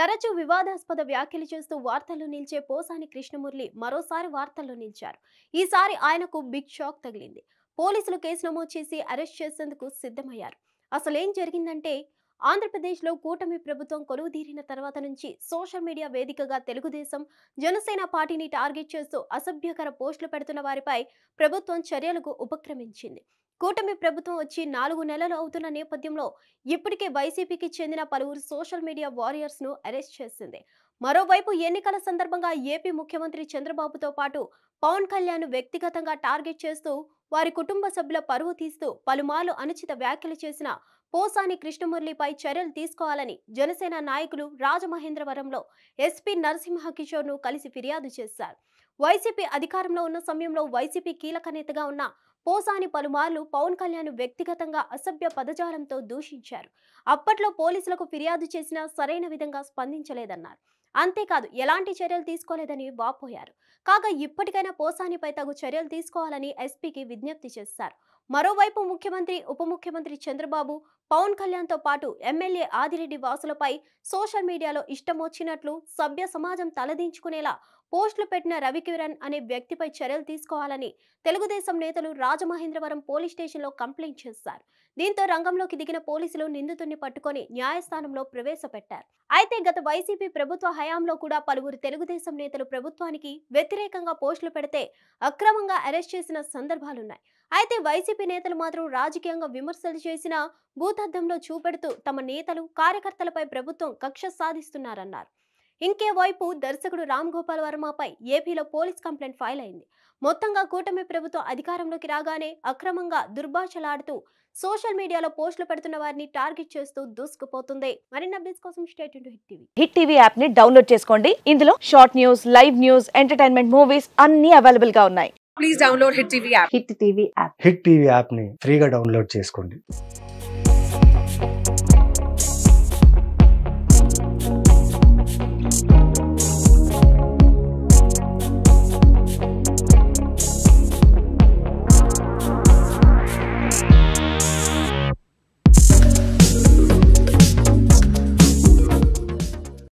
తరచూ వివాదాస్పద వ్యాఖ్యలు చేస్తూ వార్తల్లో నిలిచే పోసాని కృష్ణమురళి మరోసారి వార్తల్లో నిలిచారు ఈసారి ఆయనకు బిగ్ షాక్ తగిలింది పోలీసులు కేసు నమోదు చేసి అరెస్ట్ చేసేందుకు సిద్ధమయ్యారు అసలేం జరిగిందంటే ఆంధ్రప్రదేశ్లో కూటమి ప్రభుత్వం కొలువుదీరిన తర్వాత నుంచి సోషల్ మీడియా వేదికగా తెలుగుదేశం జనసేన పార్టీని టార్గెట్ చేస్తూ అసభ్యకర పోస్టులు పెడుతున్న వారిపై ప్రభుత్వం చర్యలకు ఉపక్రమించింది కూటమి ప్రభుత్వం వచ్చి నాలుగు నెలలు అవుతున్న నేపథ్యంలో ఇప్పటికే వైసీపీకి చెందిన పలువురు సోషల్ మీడియా వారియర్స్ ను అరెస్ట్ చేసింది మరోవైపు ఎన్నికల సందర్భంగా ఏపీ ముఖ్యమంత్రి చంద్రబాబుతో పాటు పవన్ కళ్యాణ్ వ్యక్తిగతంగా టార్గెట్ చేస్తూ వారి కుటుంబ సభ్యుల పరువు తీస్తూ పలుమార్లు అనుచిత వ్యాఖ్యలు చేసిన పోసాని కృష్ణమురళిపై చర్యలు తీసుకోవాలని జనసేన నాయకులు రాజమహేంద్రవరంలో ఎస్పీ నరసింహ కిషోర్ ను కలిసి ఫిర్యాదు చేశారు వైసీపీ అధికారంలో ఉన్న సమయంలో వైసీపీ కీలక నేతగా ఉన్న పోసాని పలుమార్లు పవన్ కళ్యాణ్ వ్యక్తిగతంగా అసభ్య పదజాలంతో దూషించారు అప్పట్లో పోలీసులకు ఫిర్యాదు చేసినా సరైన విధంగా స్పందించలేదన్నారు అంతేకాదు ఎలాంటి చర్యలు తీసుకోలేదని వాపోయారు కాగా ఇప్పటికైనా పోసానిపై తగు చర్యలు తీసుకోవాలని ఎస్పీకి విజ్ఞప్తి చేశారు మరోవైపు ముఖ్యమంత్రి ఉప ముఖ్యమంత్రి చంద్రబాబు పవన్ కళ్యాణ్ తో పాటు ఎమ్మెల్యే ఆదిరెడ్డి వాసులపై సోషల్ మీడియాలో ఇష్టం వచ్చినట్లు సభ్య సమాజం తలదించుకునేలా పోస్టులు పెట్టిన రవి కిరణ్ అనే వ్యక్తిపై చర్యలు తీసుకోవాలని తెలుగుదేశం నేతలు రాజమహేంద్రవరం పోలీస్ స్టేషన్లో కంప్లైంట్ చేశారు దీంతో రంగంలోకి దిగిన పోలీసులు నిందితుడిని పట్టుకొని న్యాయస్థానంలో ప్రవేశపెట్టారు అయితే గత వైసీపీ ప్రభుత్వ హయాంలో కూడా పలువురు తెలుగుదేశం నేతలు ప్రభుత్వానికి వ్యతిరేకంగా పోస్టులు పెడితే అక్రమంగా అరెస్ట్ చేసిన సందర్భాలున్నాయి అయితే వైసీపీ నేతలు మాత్రం రాజకీయంగా విమర్శలు చేసిన భూతద్దంలో చూపెడుతూ తమ నేతలు కార్యకర్తలపై ప్రభుత్వం కక్ష సాధిస్తున్నారన్నారు ఇంకే వైపు దర్శకుడు రామ్ గోపాల్ వర్మపై ఏపీలో పోలీస్ కంప్లైంట్ ఫైల్ అయింది మొత్తంగా కూటమి ప్రభుత్వం అధికారంలోకి రాగానే అక్రమంగా దుర్భాషలాడుతూ సోషల్ మీడియాలో పోస్టులు పెడుతున్న వారిని టార్గెట్ చేస్తూ దూసుకుపోతుంది మరిన్ని అప్డేట్స్ కోసం state hit TV hit TV app ని డౌన్లోడ్ చేసుకోండి ఇందులో short news live news entertainment movies అన్ని అవైలబుల్ గా ఉన్నాయి please download hit TV app hit TV app hit TV app ని ఫ్రీగా డౌన్లోడ్ చేసుకోండి